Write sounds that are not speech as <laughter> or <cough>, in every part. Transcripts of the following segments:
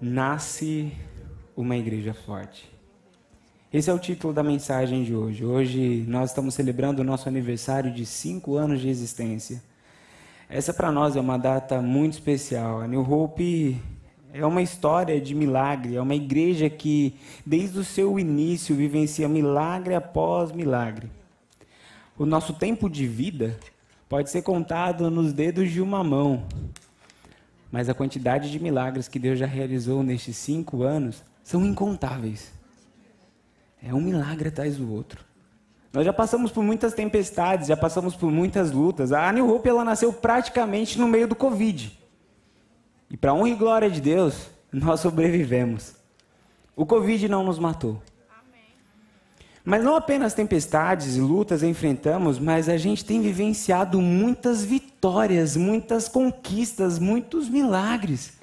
nasce uma igreja forte. Esse é o título da mensagem de hoje. Hoje nós estamos celebrando o nosso aniversário de cinco anos de existência. Essa para nós é uma data muito especial. A New Hope é uma história de milagre, é uma igreja que, desde o seu início, vivencia milagre após milagre. O nosso tempo de vida pode ser contado nos dedos de uma mão mas a quantidade de milagres que Deus já realizou nestes cinco anos são incontáveis. É um milagre atrás do outro. Nós já passamos por muitas tempestades, já passamos por muitas lutas. A New Hope ela nasceu praticamente no meio do Covid. E para honra e glória de Deus, <laughs> nós sobrevivemos. O Covid não nos matou. Mas não apenas tempestades e lutas enfrentamos, mas a gente tem vivenciado muitas vitórias, muitas conquistas, muitos milagres.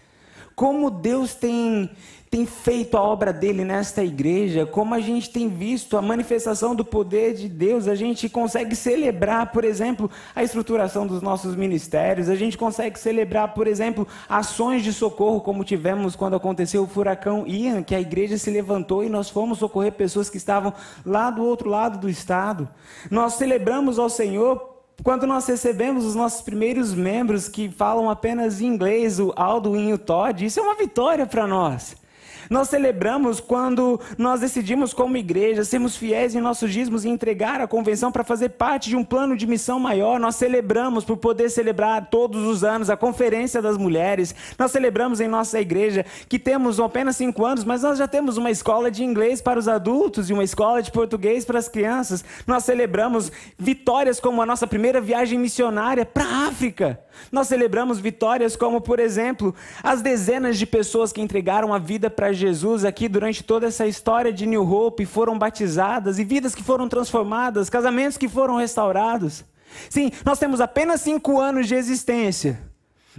Como Deus tem tem feito a obra dele nesta igreja, como a gente tem visto a manifestação do poder de Deus, a gente consegue celebrar, por exemplo, a estruturação dos nossos ministérios, a gente consegue celebrar, por exemplo, ações de socorro, como tivemos quando aconteceu o furacão Ian, que a igreja se levantou e nós fomos socorrer pessoas que estavam lá do outro lado do estado. Nós celebramos ao Senhor quando nós recebemos os nossos primeiros membros que falam apenas inglês, o Aldo e o Todd, isso é uma vitória para nós. Nós celebramos quando nós decidimos, como igreja, sermos fiéis em nossos dízimos e entregar a convenção para fazer parte de um plano de missão maior. Nós celebramos por poder celebrar todos os anos a Conferência das Mulheres. Nós celebramos em nossa igreja que temos apenas cinco anos, mas nós já temos uma escola de inglês para os adultos e uma escola de português para as crianças. Nós celebramos vitórias como a nossa primeira viagem missionária para a África. Nós celebramos vitórias como, por exemplo, as dezenas de pessoas que entregaram a vida para Jesus aqui durante toda essa história de New Hope foram batizadas e vidas que foram transformadas, casamentos que foram restaurados. Sim, nós temos apenas cinco anos de existência,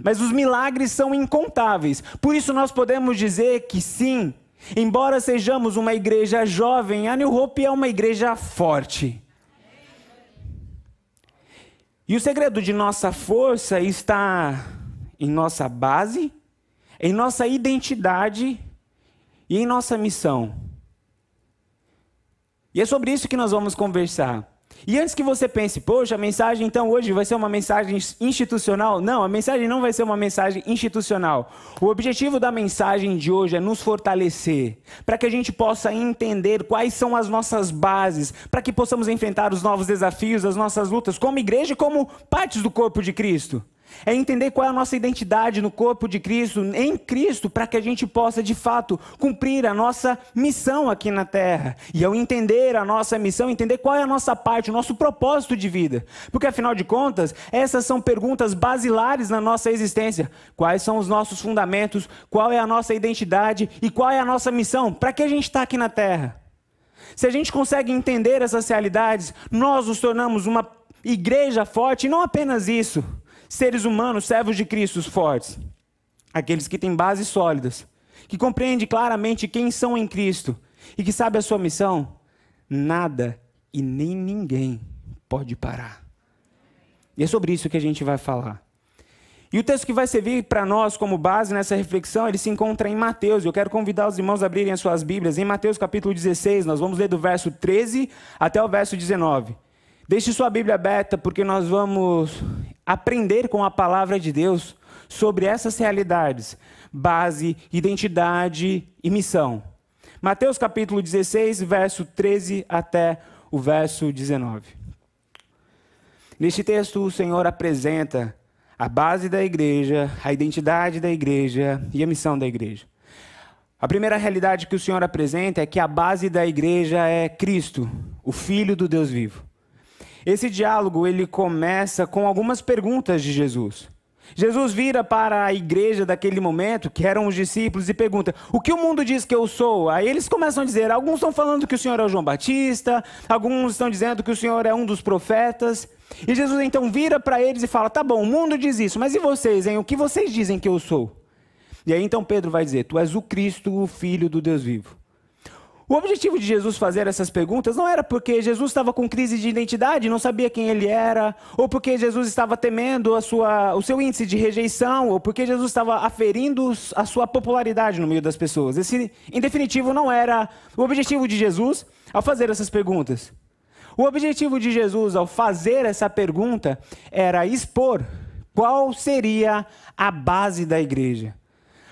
mas os milagres são incontáveis. Por isso nós podemos dizer que sim, embora sejamos uma igreja jovem, a New Hope é uma igreja forte. E o segredo de nossa força está em nossa base, em nossa identidade e em nossa missão. E é sobre isso que nós vamos conversar. E antes que você pense, poxa, a mensagem então hoje vai ser uma mensagem institucional? Não, a mensagem não vai ser uma mensagem institucional. O objetivo da mensagem de hoje é nos fortalecer, para que a gente possa entender quais são as nossas bases, para que possamos enfrentar os novos desafios, as nossas lutas, como igreja e como partes do corpo de Cristo. É entender qual é a nossa identidade no corpo de Cristo, em Cristo, para que a gente possa de fato cumprir a nossa missão aqui na terra. E ao entender a nossa missão, entender qual é a nossa parte, o nosso propósito de vida. Porque afinal de contas, essas são perguntas basilares na nossa existência. Quais são os nossos fundamentos? Qual é a nossa identidade? E qual é a nossa missão? Para que a gente está aqui na terra? Se a gente consegue entender essas realidades, nós nos tornamos uma igreja forte, e não apenas isso seres humanos, servos de Cristo fortes, aqueles que têm bases sólidas, que compreendem claramente quem são em Cristo e que sabe a sua missão, nada e nem ninguém pode parar. E é sobre isso que a gente vai falar. E o texto que vai servir para nós como base nessa reflexão, ele se encontra em Mateus. Eu quero convidar os irmãos a abrirem as suas Bíblias. Em Mateus capítulo 16, nós vamos ler do verso 13 até o verso 19. Deixe sua Bíblia aberta, porque nós vamos aprender com a palavra de Deus sobre essas realidades, base, identidade e missão. Mateus capítulo 16, verso 13 até o verso 19. Neste texto, o Senhor apresenta a base da igreja, a identidade da igreja e a missão da igreja. A primeira realidade que o Senhor apresenta é que a base da igreja é Cristo, o Filho do Deus vivo. Esse diálogo ele começa com algumas perguntas de Jesus. Jesus vira para a igreja daquele momento, que eram os discípulos, e pergunta: O que o mundo diz que eu sou? Aí eles começam a dizer: Alguns estão falando que o senhor é o João Batista, alguns estão dizendo que o senhor é um dos profetas. E Jesus então vira para eles e fala: Tá bom, o mundo diz isso, mas e vocês, hein? O que vocês dizem que eu sou? E aí então Pedro vai dizer: Tu és o Cristo, o Filho do Deus vivo. O objetivo de Jesus fazer essas perguntas não era porque Jesus estava com crise de identidade, não sabia quem ele era, ou porque Jesus estava temendo a sua, o seu índice de rejeição, ou porque Jesus estava aferindo a sua popularidade no meio das pessoas. Esse, em definitivo, não era o objetivo de Jesus ao fazer essas perguntas. O objetivo de Jesus ao fazer essa pergunta era expor qual seria a base da igreja.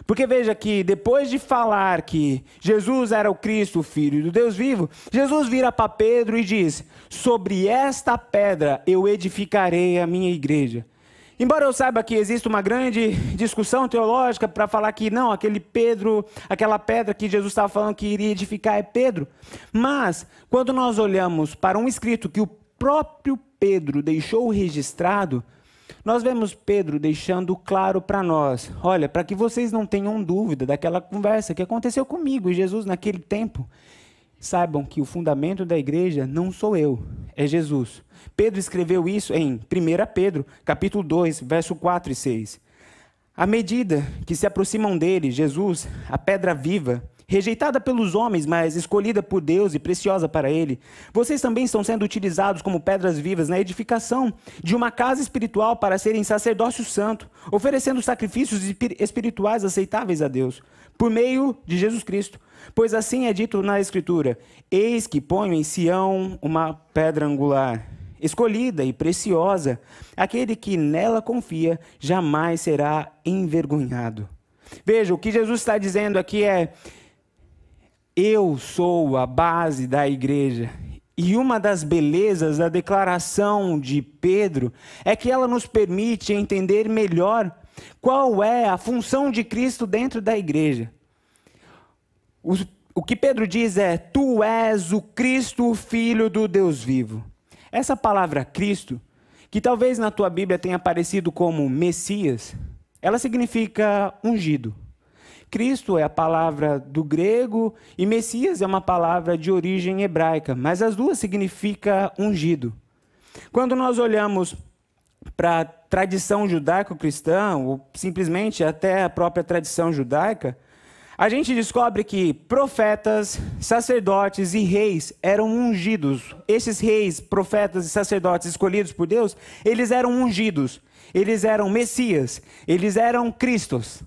Porque veja que depois de falar que Jesus era o Cristo, o Filho do Deus vivo, Jesus vira para Pedro e diz: Sobre esta pedra eu edificarei a minha igreja. Embora eu saiba que existe uma grande discussão teológica para falar que não, aquele Pedro, aquela pedra que Jesus estava falando que iria edificar é Pedro. Mas, quando nós olhamos para um escrito que o próprio Pedro deixou registrado, nós vemos Pedro deixando claro para nós: olha, para que vocês não tenham dúvida daquela conversa que aconteceu comigo e Jesus naquele tempo, saibam que o fundamento da igreja não sou eu, é Jesus. Pedro escreveu isso em 1 Pedro, capítulo 2, verso 4 e 6. À medida que se aproximam dele, Jesus, a pedra viva, rejeitada pelos homens, mas escolhida por Deus e preciosa para Ele. Vocês também estão sendo utilizados como pedras vivas na edificação de uma casa espiritual para serem sacerdócio santo, oferecendo sacrifícios espirituais aceitáveis a Deus, por meio de Jesus Cristo. Pois assim é dito na Escritura: Eis que ponho em Sião uma pedra angular escolhida e preciosa. Aquele que nela confia jamais será envergonhado. Veja, o que Jesus está dizendo aqui é: eu sou a base da igreja. E uma das belezas da declaração de Pedro é que ela nos permite entender melhor qual é a função de Cristo dentro da igreja. O, o que Pedro diz é: Tu és o Cristo, o Filho do Deus vivo. Essa palavra Cristo, que talvez na tua Bíblia tenha aparecido como Messias, ela significa ungido. Cristo é a palavra do grego e Messias é uma palavra de origem hebraica, mas as duas significam ungido. Quando nós olhamos para a tradição judaico-cristã, ou simplesmente até a própria tradição judaica, a gente descobre que profetas, sacerdotes e reis eram ungidos. Esses reis, profetas e sacerdotes escolhidos por Deus, eles eram ungidos, eles eram Messias, eles eram Cristos.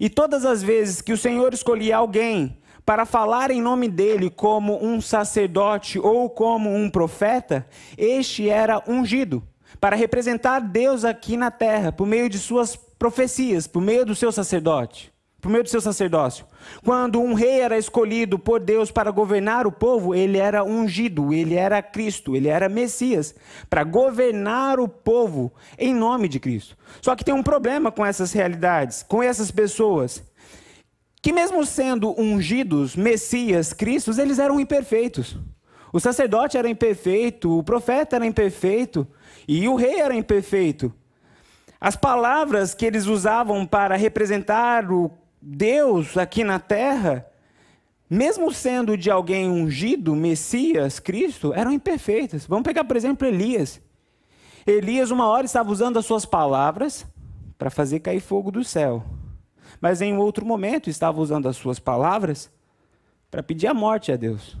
E todas as vezes que o Senhor escolhia alguém para falar em nome dele como um sacerdote ou como um profeta, este era ungido para representar Deus aqui na terra por meio de suas profecias, por meio do seu sacerdote por meio do seu sacerdócio. Quando um rei era escolhido por Deus para governar o povo, ele era ungido, ele era Cristo, ele era Messias, para governar o povo em nome de Cristo. Só que tem um problema com essas realidades, com essas pessoas, que mesmo sendo ungidos, Messias, Cristos, eles eram imperfeitos. O sacerdote era imperfeito, o profeta era imperfeito e o rei era imperfeito. As palavras que eles usavam para representar o Deus aqui na terra, mesmo sendo de alguém ungido, Messias, Cristo, eram imperfeitas. Vamos pegar, por exemplo, Elias. Elias, uma hora, estava usando as suas palavras para fazer cair fogo do céu. Mas em outro momento, estava usando as suas palavras para pedir a morte a Deus.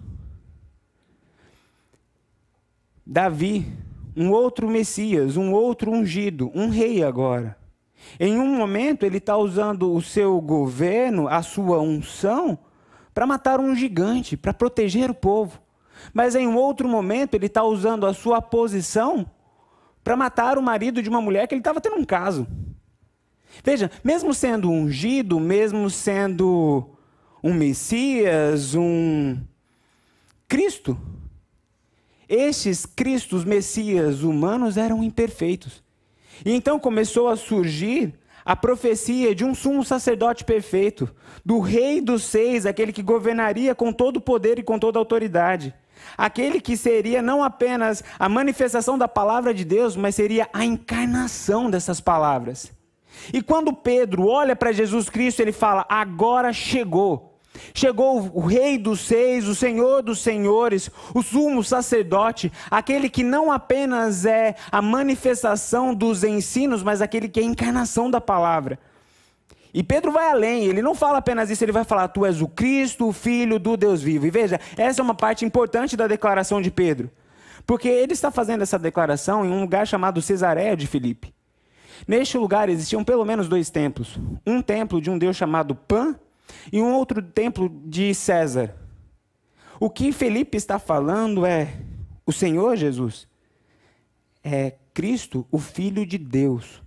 Davi, um outro Messias, um outro ungido, um rei agora. Em um momento, ele está usando o seu governo, a sua unção, para matar um gigante, para proteger o povo. Mas em outro momento, ele está usando a sua posição para matar o marido de uma mulher que ele estava tendo um caso. Veja, mesmo sendo ungido, mesmo sendo um Messias, um Cristo, estes Cristos, Messias humanos eram imperfeitos. E então começou a surgir a profecia de um sumo sacerdote perfeito, do rei dos seis, aquele que governaria com todo o poder e com toda a autoridade. Aquele que seria não apenas a manifestação da palavra de Deus, mas seria a encarnação dessas palavras. E quando Pedro olha para Jesus Cristo, ele fala: Agora chegou Chegou o Rei dos Seis, o Senhor dos Senhores, o sumo sacerdote, aquele que não apenas é a manifestação dos ensinos, mas aquele que é a encarnação da palavra. E Pedro vai além, ele não fala apenas isso, ele vai falar: Tu és o Cristo, o Filho do Deus vivo. E veja, essa é uma parte importante da declaração de Pedro. Porque ele está fazendo essa declaração em um lugar chamado Cesareia de Filipe. Neste lugar existiam pelo menos dois templos: um templo de um deus chamado Pan e um outro templo de César. O que Felipe está falando é: o Senhor Jesus é Cristo, o Filho de Deus.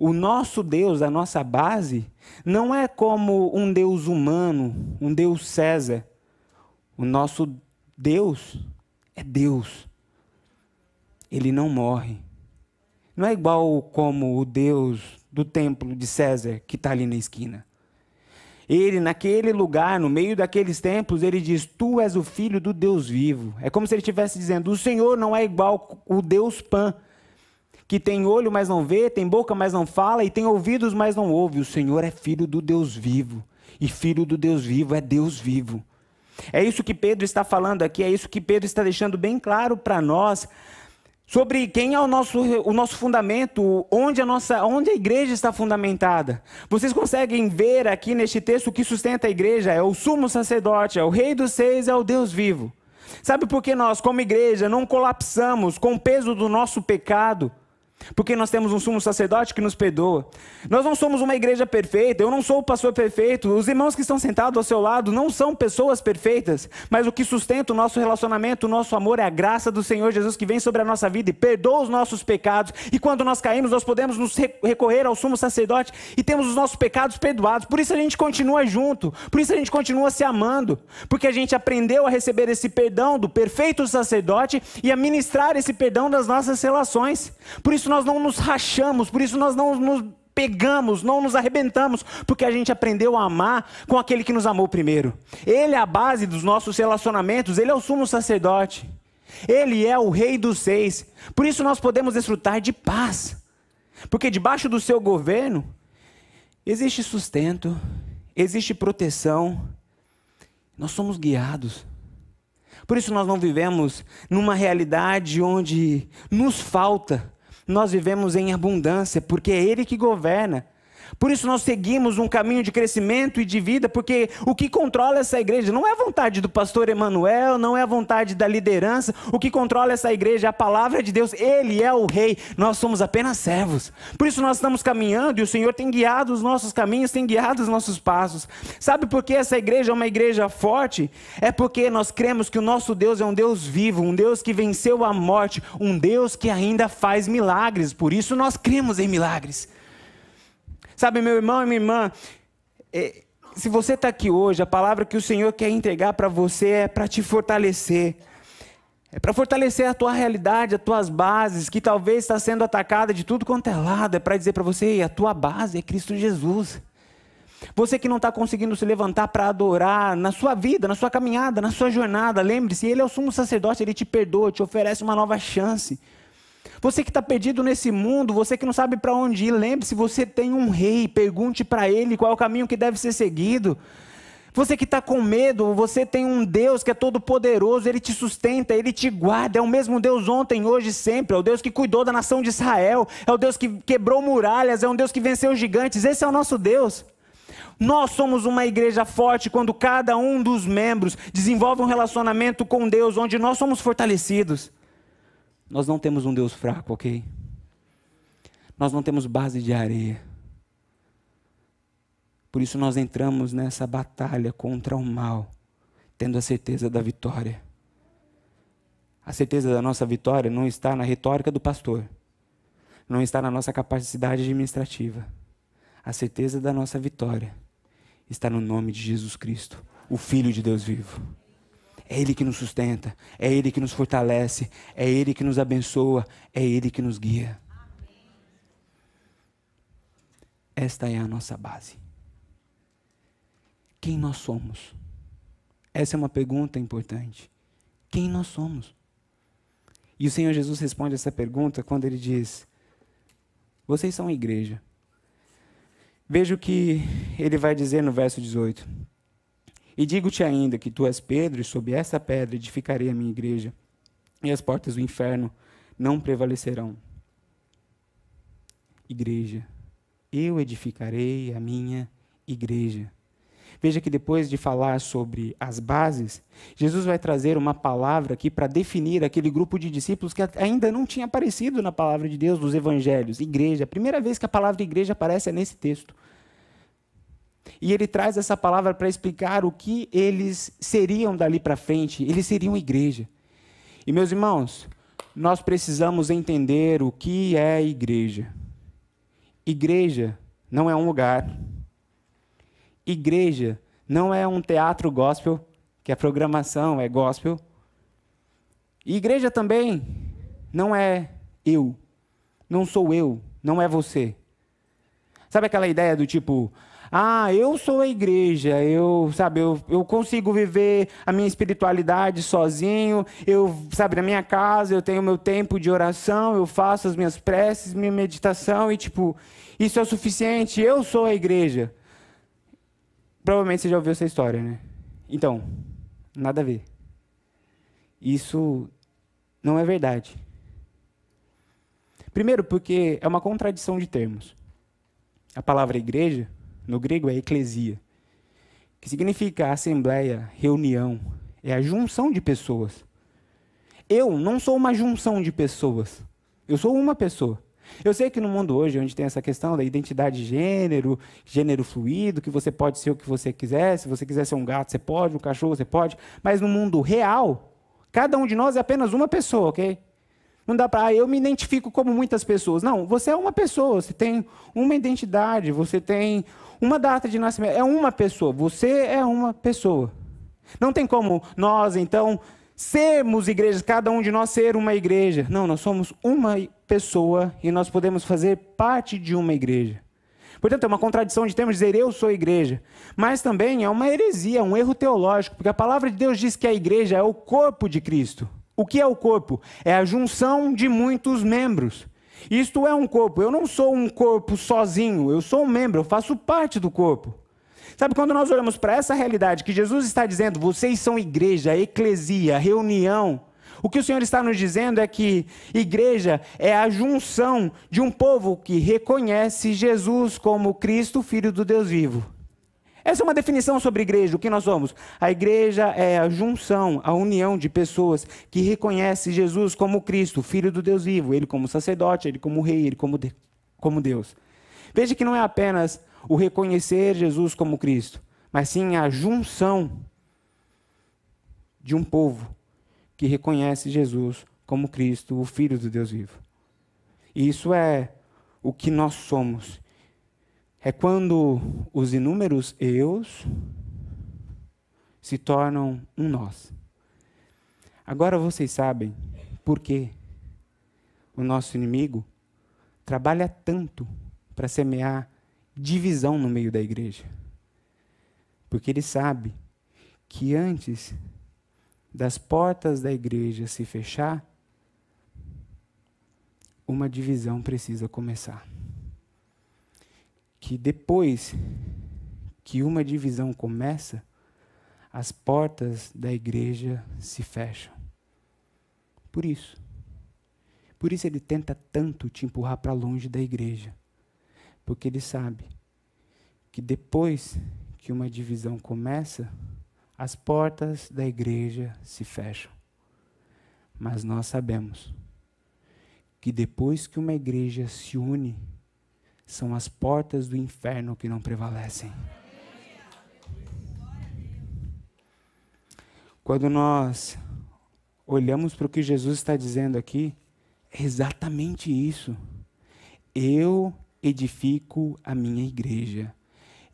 O nosso Deus, a nossa base, não é como um Deus humano, um Deus César. O nosso Deus é Deus. Ele não morre. Não é igual como o Deus do templo de César que está ali na esquina. Ele, naquele lugar, no meio daqueles templos, ele diz: Tu és o filho do Deus vivo. É como se ele estivesse dizendo: O Senhor não é igual o Deus Pan, que tem olho, mas não vê, tem boca, mas não fala, e tem ouvidos, mas não ouve. O Senhor é filho do Deus vivo. E filho do Deus vivo é Deus vivo. É isso que Pedro está falando aqui, é isso que Pedro está deixando bem claro para nós sobre quem é o nosso, o nosso fundamento, onde a, nossa, onde a igreja está fundamentada. Vocês conseguem ver aqui neste texto o que sustenta a igreja? É o sumo sacerdote, é o rei dos seis, é o Deus vivo. Sabe por que nós, como igreja, não colapsamos com o peso do nosso pecado? Porque nós temos um sumo sacerdote que nos perdoa. Nós não somos uma igreja perfeita, eu não sou o pastor perfeito, os irmãos que estão sentados ao seu lado não são pessoas perfeitas, mas o que sustenta o nosso relacionamento, o nosso amor é a graça do Senhor Jesus que vem sobre a nossa vida e perdoa os nossos pecados. E quando nós caímos, nós podemos nos recorrer ao sumo sacerdote e temos os nossos pecados perdoados. Por isso a gente continua junto, por isso a gente continua se amando, porque a gente aprendeu a receber esse perdão do perfeito sacerdote e a ministrar esse perdão das nossas relações. Por isso isso nós não nos rachamos, por isso nós não nos pegamos, não nos arrebentamos, porque a gente aprendeu a amar com aquele que nos amou primeiro. Ele é a base dos nossos relacionamentos, ele é o sumo sacerdote. Ele é o rei dos seis. Por isso nós podemos desfrutar de paz. Porque debaixo do seu governo existe sustento, existe proteção. Nós somos guiados. Por isso nós não vivemos numa realidade onde nos falta nós vivemos em abundância, porque é Ele que governa. Por isso nós seguimos um caminho de crescimento e de vida, porque o que controla essa igreja não é a vontade do pastor Emanuel, não é a vontade da liderança, o que controla essa igreja é a palavra de Deus, ele é o rei, nós somos apenas servos. Por isso nós estamos caminhando e o Senhor tem guiado os nossos caminhos, tem guiado os nossos passos. Sabe por que essa igreja é uma igreja forte? É porque nós cremos que o nosso Deus é um Deus vivo, um Deus que venceu a morte, um Deus que ainda faz milagres. Por isso nós cremos em milagres. Sabe, meu irmão e minha irmã, é, se você está aqui hoje, a palavra que o Senhor quer entregar para você é para te fortalecer. É para fortalecer a tua realidade, as tuas bases, que talvez está sendo atacada de tudo quanto é lado. É para dizer para você, a tua base é Cristo Jesus. Você que não está conseguindo se levantar para adorar na sua vida, na sua caminhada, na sua jornada, lembre-se, Ele é o sumo sacerdote, Ele te perdoa, te oferece uma nova chance. Você que está perdido nesse mundo, você que não sabe para onde ir, lembre-se: você tem um rei, pergunte para ele qual é o caminho que deve ser seguido. Você que está com medo, você tem um Deus que é todo poderoso, ele te sustenta, ele te guarda. É o mesmo Deus ontem, hoje e sempre. É o Deus que cuidou da nação de Israel. É o Deus que quebrou muralhas. É um Deus que venceu gigantes. Esse é o nosso Deus. Nós somos uma igreja forte quando cada um dos membros desenvolve um relacionamento com Deus, onde nós somos fortalecidos. Nós não temos um Deus fraco, ok? Nós não temos base de areia. Por isso nós entramos nessa batalha contra o mal, tendo a certeza da vitória. A certeza da nossa vitória não está na retórica do pastor, não está na nossa capacidade administrativa. A certeza da nossa vitória está no nome de Jesus Cristo, o Filho de Deus vivo. É Ele que nos sustenta, é Ele que nos fortalece, é Ele que nos abençoa, é Ele que nos guia. Esta é a nossa base. Quem nós somos? Essa é uma pergunta importante. Quem nós somos? E o Senhor Jesus responde essa pergunta quando ele diz: Vocês são igreja. Veja o que ele vai dizer no verso 18. E digo-te ainda que tu és Pedro, e sob essa pedra edificarei a minha igreja, e as portas do inferno não prevalecerão. Igreja, eu edificarei a minha igreja. Veja que depois de falar sobre as bases, Jesus vai trazer uma palavra aqui para definir aquele grupo de discípulos que ainda não tinha aparecido na palavra de Deus dos evangelhos, igreja. A primeira vez que a palavra igreja aparece é nesse texto. E ele traz essa palavra para explicar o que eles seriam dali para frente. Eles seriam igreja. E meus irmãos, nós precisamos entender o que é igreja. Igreja não é um lugar. Igreja não é um teatro gospel, que a programação é gospel. E igreja também não é eu. Não sou eu, não é você. Sabe aquela ideia do tipo, ah, eu sou a igreja, eu, sabe, eu, eu consigo viver a minha espiritualidade sozinho, eu, sabe, na minha casa eu tenho meu tempo de oração, eu faço as minhas preces, minha meditação e, tipo, isso é o suficiente, eu sou a igreja. Provavelmente você já ouviu essa história, né? Então, nada a ver. Isso não é verdade. Primeiro, porque é uma contradição de termos. A palavra igreja no grego é eclesia, que significa assembleia, reunião, é a junção de pessoas. Eu não sou uma junção de pessoas, eu sou uma pessoa. Eu sei que no mundo hoje, onde tem essa questão da identidade de gênero, gênero fluido, que você pode ser o que você quiser, se você quiser ser um gato, você pode, um cachorro, você pode, mas no mundo real, cada um de nós é apenas uma pessoa, ok? Não dá para, ah, eu me identifico como muitas pessoas. Não, você é uma pessoa, você tem uma identidade, você tem uma data de nascimento. É uma pessoa, você é uma pessoa. Não tem como nós, então, sermos igrejas, cada um de nós ser uma igreja. Não, nós somos uma pessoa e nós podemos fazer parte de uma igreja. Portanto, é uma contradição de termos dizer eu sou igreja, mas também é uma heresia, é um erro teológico, porque a palavra de Deus diz que a igreja é o corpo de Cristo. O que é o corpo? É a junção de muitos membros. Isto é um corpo. Eu não sou um corpo sozinho, eu sou um membro, eu faço parte do corpo. Sabe, quando nós olhamos para essa realidade que Jesus está dizendo, vocês são igreja, eclesia, reunião, o que o Senhor está nos dizendo é que igreja é a junção de um povo que reconhece Jesus como Cristo, Filho do Deus vivo. Essa é uma definição sobre igreja, o que nós somos. A igreja é a junção, a união de pessoas que reconhece Jesus como Cristo, Filho do Deus vivo, ele como sacerdote, ele como rei, ele como, de, como Deus. Veja que não é apenas o reconhecer Jesus como Cristo, mas sim a junção de um povo que reconhece Jesus como Cristo, o Filho do Deus vivo. E isso é o que nós somos é quando os inúmeros eus se tornam um nós. Agora vocês sabem por que o nosso inimigo trabalha tanto para semear divisão no meio da igreja. Porque ele sabe que antes das portas da igreja se fechar, uma divisão precisa começar que depois que uma divisão começa, as portas da igreja se fecham. Por isso. Por isso ele tenta tanto te empurrar para longe da igreja. Porque ele sabe que depois que uma divisão começa, as portas da igreja se fecham. Mas nós sabemos que depois que uma igreja se une, são as portas do inferno que não prevalecem. Quando nós olhamos para o que Jesus está dizendo aqui, é exatamente isso. Eu edifico a minha igreja.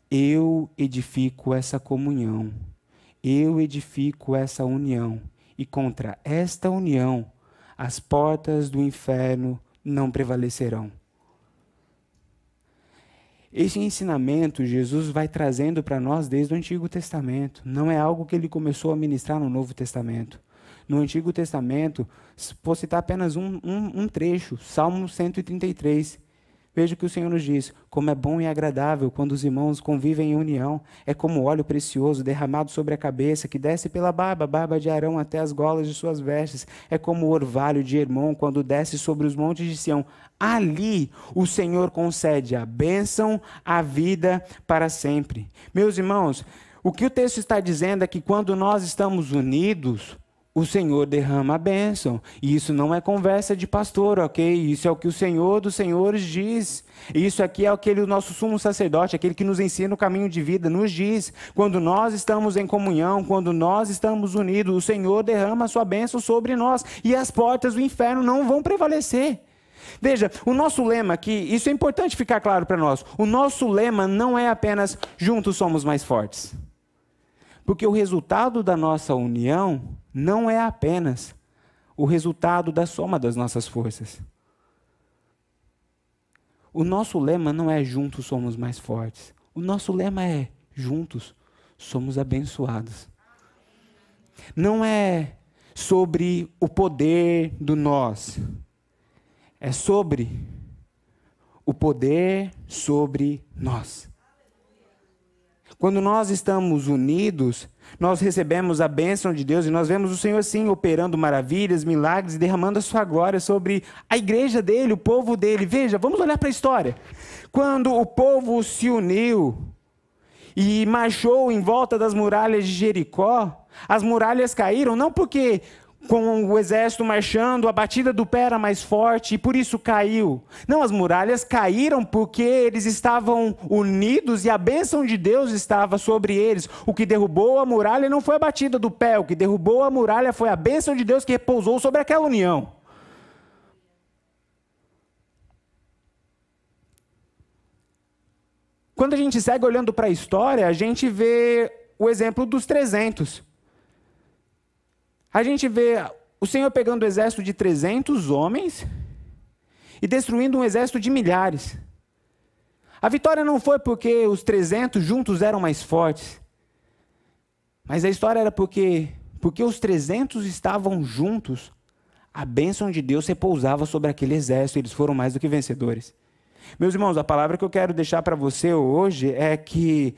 Eu edifico essa comunhão. Eu edifico essa união. E contra esta união, as portas do inferno não prevalecerão. Esse ensinamento Jesus vai trazendo para nós desde o Antigo Testamento. Não é algo que ele começou a ministrar no Novo Testamento. No Antigo Testamento, vou citar apenas um, um, um trecho, Salmo 133. Veja o que o Senhor nos diz: como é bom e agradável quando os irmãos convivem em união. É como óleo precioso derramado sobre a cabeça, que desce pela barba, barba de Arão até as golas de suas vestes. É como o orvalho de irmão quando desce sobre os montes de Sião. Ali o Senhor concede a bênção, a vida para sempre. Meus irmãos, o que o texto está dizendo é que quando nós estamos unidos, o Senhor derrama a bênção. E isso não é conversa de pastor, ok? Isso é o que o Senhor dos Senhores diz. Isso aqui é aquele o nosso sumo sacerdote, aquele que nos ensina o caminho de vida, nos diz. Quando nós estamos em comunhão, quando nós estamos unidos, o Senhor derrama a sua bênção sobre nós. E as portas do inferno não vão prevalecer. Veja, o nosso lema aqui, isso é importante ficar claro para nós. O nosso lema não é apenas juntos somos mais fortes. Porque o resultado da nossa união não é apenas o resultado da soma das nossas forças. O nosso lema não é juntos somos mais fortes. O nosso lema é juntos somos abençoados. Não é sobre o poder do nós. É sobre o poder sobre nós. Quando nós estamos unidos, nós recebemos a bênção de Deus e nós vemos o Senhor sim operando maravilhas, milagres e derramando a sua glória sobre a igreja dele, o povo dele. Veja, vamos olhar para a história. Quando o povo se uniu e marchou em volta das muralhas de Jericó, as muralhas caíram não porque com o exército marchando, a batida do pé era mais forte e por isso caiu. Não, as muralhas caíram porque eles estavam unidos e a bênção de Deus estava sobre eles. O que derrubou a muralha não foi a batida do pé, o que derrubou a muralha foi a bênção de Deus que repousou sobre aquela união. Quando a gente segue olhando para a história, a gente vê o exemplo dos 300 a gente vê o Senhor pegando o um exército de 300 homens e destruindo um exército de milhares. A vitória não foi porque os 300 juntos eram mais fortes, mas a história era porque, porque os 300 estavam juntos, a bênção de Deus repousava sobre aquele exército, eles foram mais do que vencedores. Meus irmãos, a palavra que eu quero deixar para você hoje é que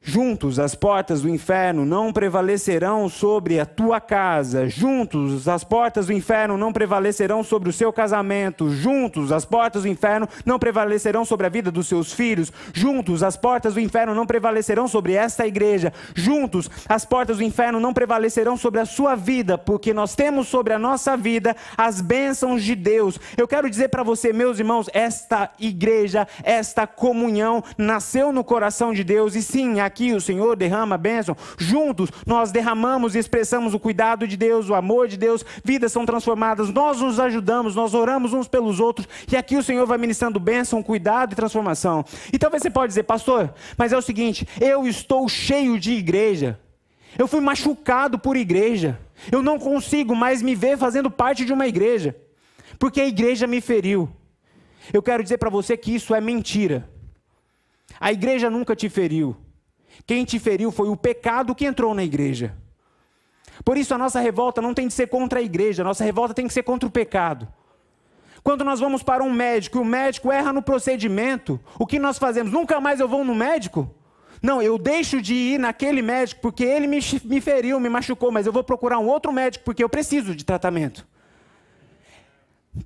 Juntos as portas do inferno não prevalecerão sobre a tua casa. Juntos as portas do inferno não prevalecerão sobre o seu casamento. Juntos as portas do inferno não prevalecerão sobre a vida dos seus filhos. Juntos as portas do inferno não prevalecerão sobre esta igreja. Juntos as portas do inferno não prevalecerão sobre a sua vida, porque nós temos sobre a nossa vida as bênçãos de Deus. Eu quero dizer para você, meus irmãos, esta igreja, esta comunhão nasceu no coração de Deus e sim, a aqui o Senhor derrama a bênção. Juntos nós derramamos e expressamos o cuidado de Deus, o amor de Deus, vidas são transformadas, nós nos ajudamos, nós oramos uns pelos outros, e aqui o Senhor vai ministrando bênção, cuidado e transformação. E então, talvez você pode dizer, pastor, mas é o seguinte, eu estou cheio de igreja. Eu fui machucado por igreja. Eu não consigo mais me ver fazendo parte de uma igreja, porque a igreja me feriu. Eu quero dizer para você que isso é mentira. A igreja nunca te feriu. Quem te feriu foi o pecado que entrou na igreja. Por isso a nossa revolta não tem de ser contra a igreja, a nossa revolta tem que ser contra o pecado. Quando nós vamos para um médico e o médico erra no procedimento, o que nós fazemos? Nunca mais eu vou no médico? Não, eu deixo de ir naquele médico porque ele me, me feriu, me machucou, mas eu vou procurar um outro médico porque eu preciso de tratamento.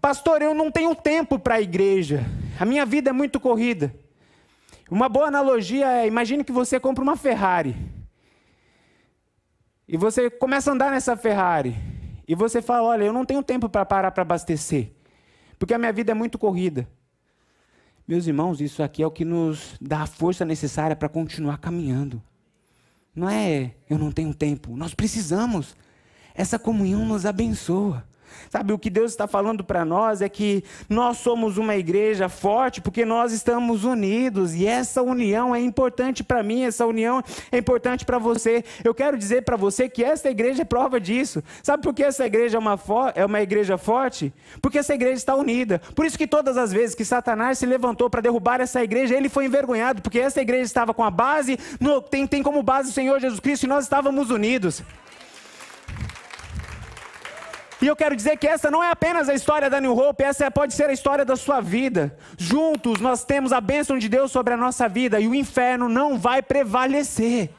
Pastor, eu não tenho tempo para a igreja, a minha vida é muito corrida. Uma boa analogia é: imagine que você compra uma Ferrari. E você começa a andar nessa Ferrari. E você fala: olha, eu não tenho tempo para parar para abastecer. Porque a minha vida é muito corrida. Meus irmãos, isso aqui é o que nos dá a força necessária para continuar caminhando. Não é eu não tenho tempo, nós precisamos. Essa comunhão nos abençoa. Sabe, o que Deus está falando para nós é que nós somos uma igreja forte porque nós estamos unidos e essa união é importante para mim, essa união é importante para você. Eu quero dizer para você que essa igreja é prova disso. Sabe por que essa igreja é uma, é uma igreja forte? Porque essa igreja está unida. Por isso que todas as vezes que Satanás se levantou para derrubar essa igreja, ele foi envergonhado, porque essa igreja estava com a base, no, tem, tem como base o Senhor Jesus Cristo e nós estávamos unidos. E eu quero dizer que essa não é apenas a história da New Hope, essa pode ser a história da sua vida. Juntos nós temos a bênção de Deus sobre a nossa vida e o inferno não vai prevalecer.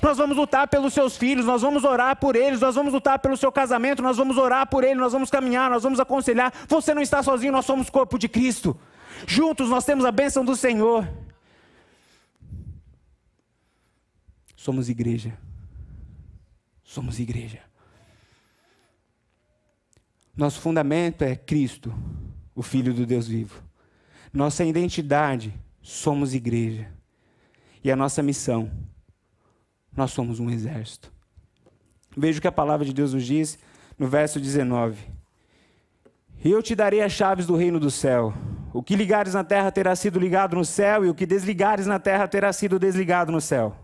Nós vamos lutar pelos seus filhos, nós vamos orar por eles, nós vamos lutar pelo seu casamento, nós vamos orar por ele, nós vamos caminhar, nós vamos aconselhar. Você não está sozinho, nós somos corpo de Cristo. Juntos nós temos a bênção do Senhor. Somos igreja. Somos igreja. Nosso fundamento é Cristo, o Filho do Deus vivo. Nossa identidade, somos igreja. E a nossa missão, nós somos um exército. Veja o que a palavra de Deus nos diz no verso 19. E eu te darei as chaves do reino do céu. O que ligares na terra terá sido ligado no céu, e o que desligares na terra terá sido desligado no céu.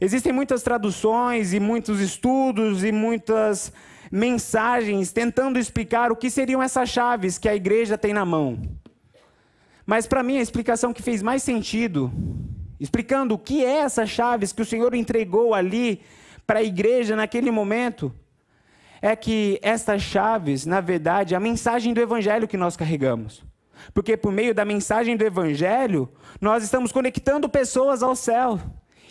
Existem muitas traduções e muitos estudos e muitas mensagens tentando explicar o que seriam essas chaves que a igreja tem na mão. Mas para mim a explicação que fez mais sentido, explicando o que é essas chaves que o Senhor entregou ali para a igreja naquele momento, é que estas chaves, na verdade, é a mensagem do evangelho que nós carregamos. Porque por meio da mensagem do evangelho, nós estamos conectando pessoas ao céu.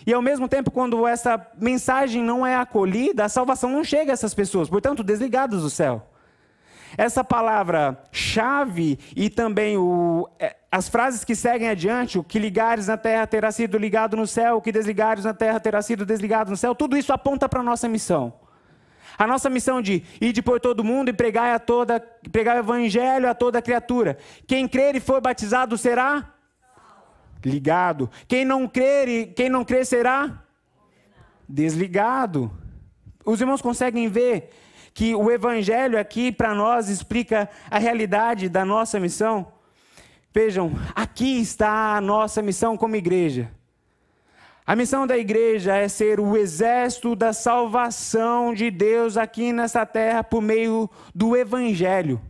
E ao mesmo tempo, quando essa mensagem não é acolhida, a salvação não chega a essas pessoas, portanto, desligadas do céu. Essa palavra chave e também o, é, as frases que seguem adiante, o que ligares na terra terá sido ligado no céu, o que desligares na terra terá sido desligado no céu, tudo isso aponta para a nossa missão. A nossa missão de ir de por todo mundo e pregar a toda, pregar o evangelho a toda criatura. Quem crer e for batizado será ligado. Quem não crer, quem não crer será desligado. Os irmãos conseguem ver que o evangelho aqui para nós explica a realidade da nossa missão? Vejam, aqui está a nossa missão como igreja. A missão da igreja é ser o exército da salvação de Deus aqui nessa terra por meio do evangelho,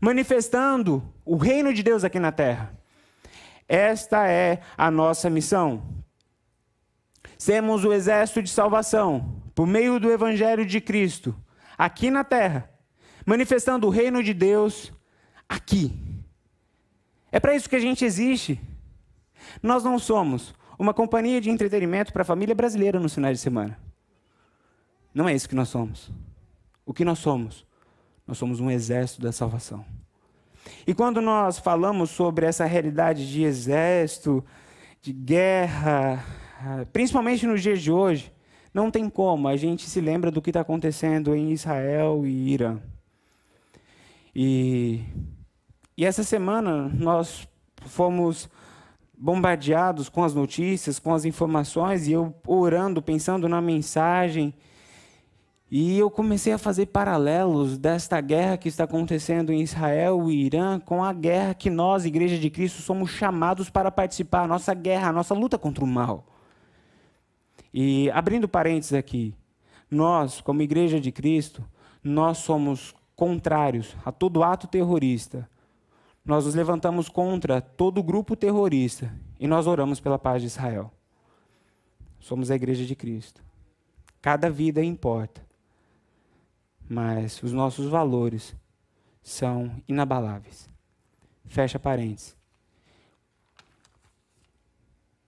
manifestando o reino de Deus aqui na terra. Esta é a nossa missão. Semos o exército de salvação, por meio do Evangelho de Cristo, aqui na terra, manifestando o reino de Deus aqui. É para isso que a gente existe. Nós não somos uma companhia de entretenimento para a família brasileira no final de semana. Não é isso que nós somos. O que nós somos? Nós somos um exército da salvação. E quando nós falamos sobre essa realidade de exército, de guerra, principalmente nos dias de hoje, não tem como, a gente se lembra do que está acontecendo em Israel e Irã. E, e essa semana nós fomos bombardeados com as notícias, com as informações, e eu orando, pensando na mensagem e eu comecei a fazer paralelos desta guerra que está acontecendo em Israel e Irã com a guerra que nós, Igreja de Cristo, somos chamados para participar, a nossa guerra, a nossa luta contra o mal. E abrindo parênteses aqui, nós, como Igreja de Cristo, nós somos contrários a todo ato terrorista. Nós nos levantamos contra todo grupo terrorista e nós oramos pela paz de Israel. Somos a Igreja de Cristo. Cada vida importa mas os nossos valores são inabaláveis. Fecha parênteses.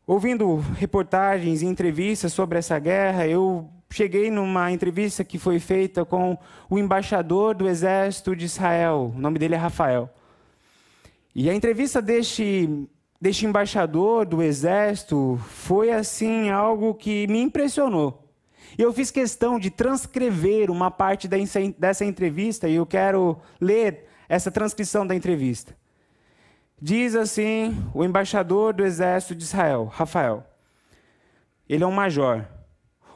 Ouvindo reportagens e entrevistas sobre essa guerra, eu cheguei numa entrevista que foi feita com o embaixador do exército de Israel. O nome dele é Rafael. E a entrevista deste, deste embaixador do exército foi, assim, algo que me impressionou. E Eu fiz questão de transcrever uma parte dessa entrevista e eu quero ler essa transcrição da entrevista. Diz assim o embaixador do Exército de Israel, Rafael. Ele é um major.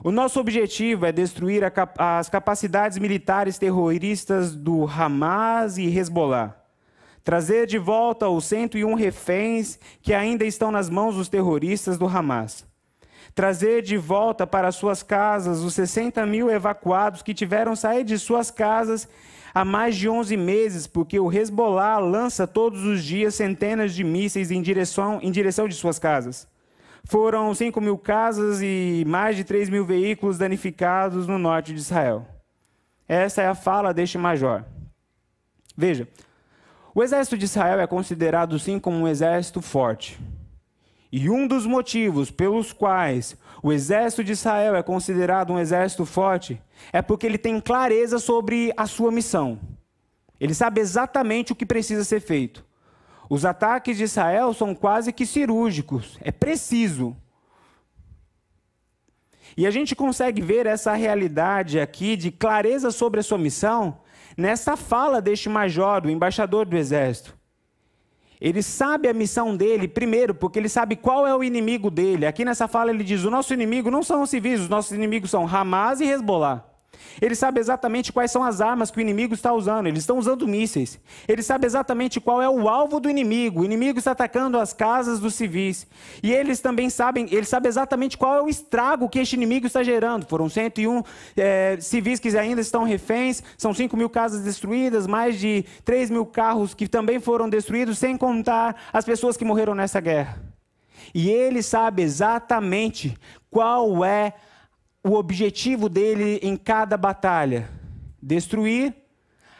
O nosso objetivo é destruir cap as capacidades militares terroristas do Hamas e Hezbollah. Trazer de volta os 101 reféns que ainda estão nas mãos dos terroristas do Hamas trazer de volta para suas casas os 60 mil evacuados que tiveram sair de suas casas há mais de 11 meses, porque o Hezbollah lança todos os dias centenas de mísseis em direção, em direção de suas casas. Foram 5 mil casas e mais de 3 mil veículos danificados no norte de Israel. Essa é a fala deste major. Veja, o exército de Israel é considerado sim como um exército forte. E um dos motivos pelos quais o exército de Israel é considerado um exército forte é porque ele tem clareza sobre a sua missão. Ele sabe exatamente o que precisa ser feito. Os ataques de Israel são quase que cirúrgicos, é preciso. E a gente consegue ver essa realidade aqui de clareza sobre a sua missão nessa fala deste major, do embaixador do exército. Ele sabe a missão dele, primeiro, porque ele sabe qual é o inimigo dele. Aqui nessa fala ele diz: o nosso inimigo não são os civis, os nossos inimigos são Hamas e Hezbollah. Ele sabe exatamente quais são as armas que o inimigo está usando. Eles estão usando mísseis. Ele sabe exatamente qual é o alvo do inimigo. O inimigo está atacando as casas dos civis. E eles também sabem, ele sabe exatamente qual é o estrago que este inimigo está gerando. Foram 101 é, eh, civis que ainda estão reféns, são 5 mil casas destruídas, mais de 3 mil carros que também foram destruídos, sem contar as pessoas que morreram nessa guerra. E ele sabe exatamente qual é o objetivo dele em cada batalha? Destruir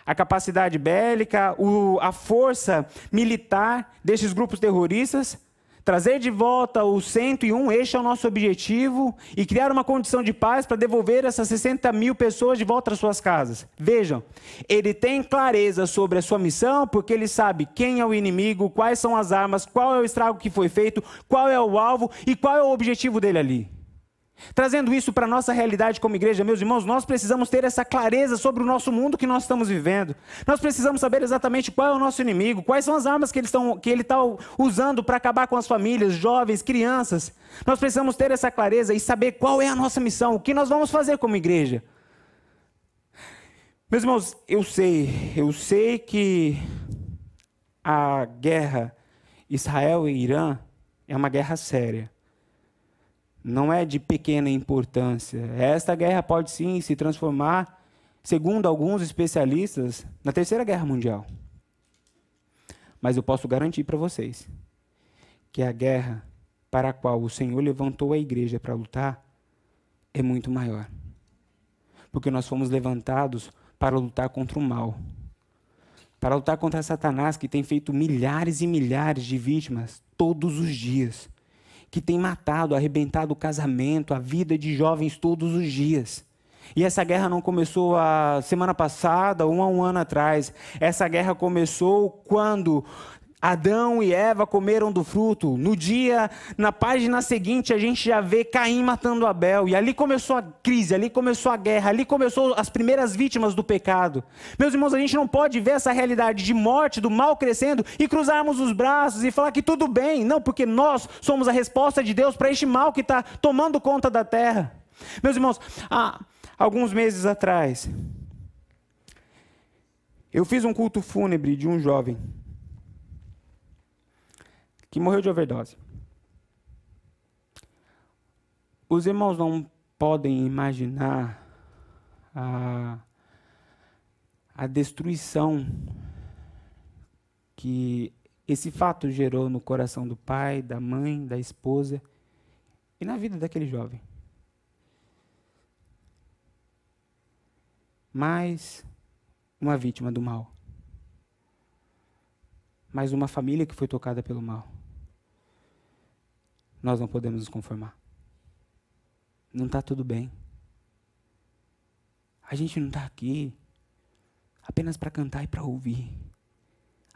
a capacidade bélica, o, a força militar desses grupos terroristas, trazer de volta o 101, este é o nosso objetivo, e criar uma condição de paz para devolver essas 60 mil pessoas de volta às suas casas. Vejam, ele tem clareza sobre a sua missão, porque ele sabe quem é o inimigo, quais são as armas, qual é o estrago que foi feito, qual é o alvo e qual é o objetivo dele ali. Trazendo isso para a nossa realidade como igreja, meus irmãos, nós precisamos ter essa clareza sobre o nosso mundo que nós estamos vivendo. Nós precisamos saber exatamente qual é o nosso inimigo, quais são as armas que ele está tá usando para acabar com as famílias, jovens, crianças. Nós precisamos ter essa clareza e saber qual é a nossa missão, o que nós vamos fazer como igreja. Meus irmãos, eu sei, eu sei que a guerra Israel e Irã é uma guerra séria não é de pequena importância. Esta guerra pode sim se transformar, segundo alguns especialistas, na Terceira Guerra Mundial. Mas eu posso garantir para vocês que a guerra para a qual o Senhor levantou a igreja para lutar é muito maior. Porque nós fomos levantados para lutar contra o mal. Para lutar contra Satanás, que tem feito milhares e milhares de vítimas todos os dias que tem matado, arrebentado o casamento, a vida de jovens todos os dias. E essa guerra não começou a semana passada um a um ano atrás. Essa guerra começou quando Adão e Eva comeram do fruto. No dia, na página seguinte, a gente já vê Caim matando Abel. E ali começou a crise, ali começou a guerra, ali começou as primeiras vítimas do pecado. Meus irmãos, a gente não pode ver essa realidade de morte, do mal crescendo e cruzarmos os braços e falar que tudo bem. Não, porque nós somos a resposta de Deus para este mal que está tomando conta da terra. Meus irmãos, há alguns meses atrás, eu fiz um culto fúnebre de um jovem que morreu de overdose. Os irmãos não podem imaginar a, a destruição que esse fato gerou no coração do pai, da mãe, da esposa e na vida daquele jovem. Mais uma vítima do mal. Mais uma família que foi tocada pelo mal nós não podemos nos conformar. Não está tudo bem. A gente não está aqui apenas para cantar e para ouvir.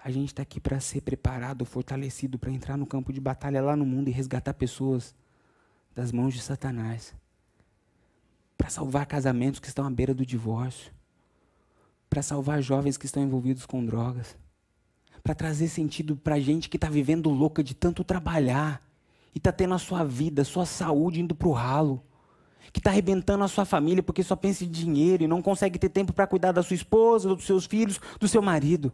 A gente está aqui para ser preparado, fortalecido, para entrar no campo de batalha lá no mundo e resgatar pessoas das mãos de Satanás. Para salvar casamentos que estão à beira do divórcio. Para salvar jovens que estão envolvidos com drogas. Para trazer sentido para gente que está vivendo louca de tanto trabalhar e está tendo a sua vida, a sua saúde indo para o ralo, que está arrebentando a sua família porque só pensa em dinheiro e não consegue ter tempo para cuidar da sua esposa, dos seus filhos, do seu marido.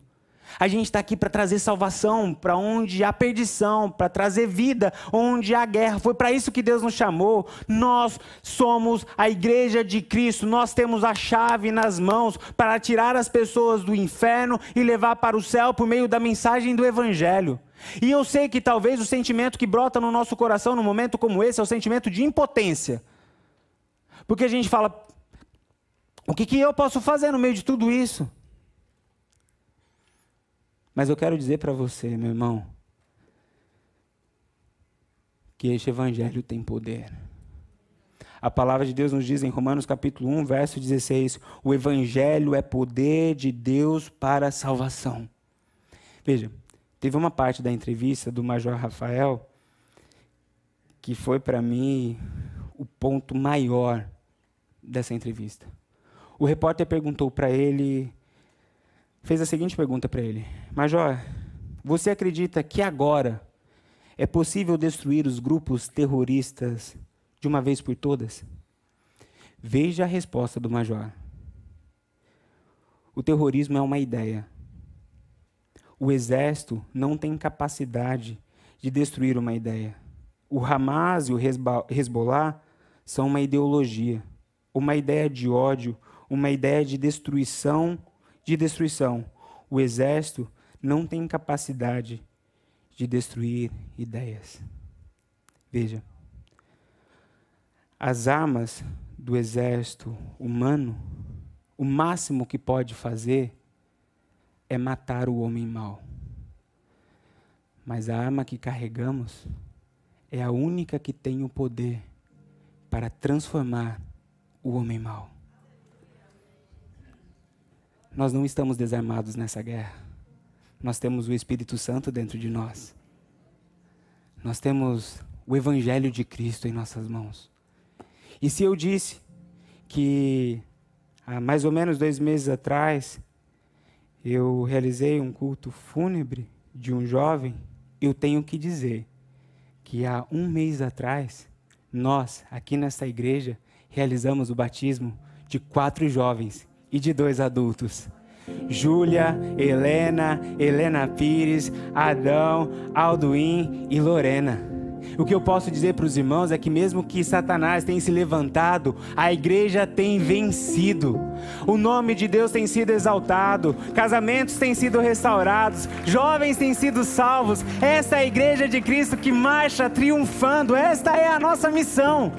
A gente está aqui para trazer salvação para onde há perdição, para trazer vida onde há guerra. Foi para isso que Deus nos chamou. Nós somos a igreja de Cristo. Nós temos a chave nas mãos para tirar as pessoas do inferno e levar para o céu por meio da mensagem do Evangelho. E eu sei que talvez o sentimento que brota no nosso coração num momento como esse é o sentimento de impotência. Porque a gente fala: o que, que eu posso fazer no meio de tudo isso? Mas eu quero dizer para você, meu irmão, que este evangelho tem poder. A palavra de Deus nos diz em Romanos capítulo 1, verso 16, o evangelho é poder de Deus para a salvação. Veja, Teve uma parte da entrevista do Major Rafael que foi para mim o ponto maior dessa entrevista. O repórter perguntou para ele, fez a seguinte pergunta para ele: Major, você acredita que agora é possível destruir os grupos terroristas de uma vez por todas? Veja a resposta do Major. O terrorismo é uma ideia. O exército não tem capacidade de destruir uma ideia. O Hamas e o Hezbollah são uma ideologia, uma ideia de ódio, uma ideia de destruição, de destruição. O exército não tem capacidade de destruir ideias. Veja, as armas do exército humano, o máximo que pode fazer é matar o homem mau. Mas a arma que carregamos é a única que tem o poder para transformar o homem mau. Nós não estamos desarmados nessa guerra. Nós temos o Espírito Santo dentro de nós. Nós temos o Evangelho de Cristo em nossas mãos. E se eu disse que há mais ou menos dois meses atrás eu realizei um culto fúnebre de um jovem, eu tenho que dizer que há um mês atrás, nós, aqui nessa igreja, realizamos o batismo de quatro jovens e de dois adultos. Júlia, Helena, Helena Pires, Adão, Alduim e Lorena. O que eu posso dizer para os irmãos é que, mesmo que Satanás tenha se levantado, a igreja tem vencido. O nome de Deus tem sido exaltado, casamentos têm sido restaurados, jovens têm sido salvos. Esta é a igreja de Cristo que marcha triunfando, esta é a nossa missão.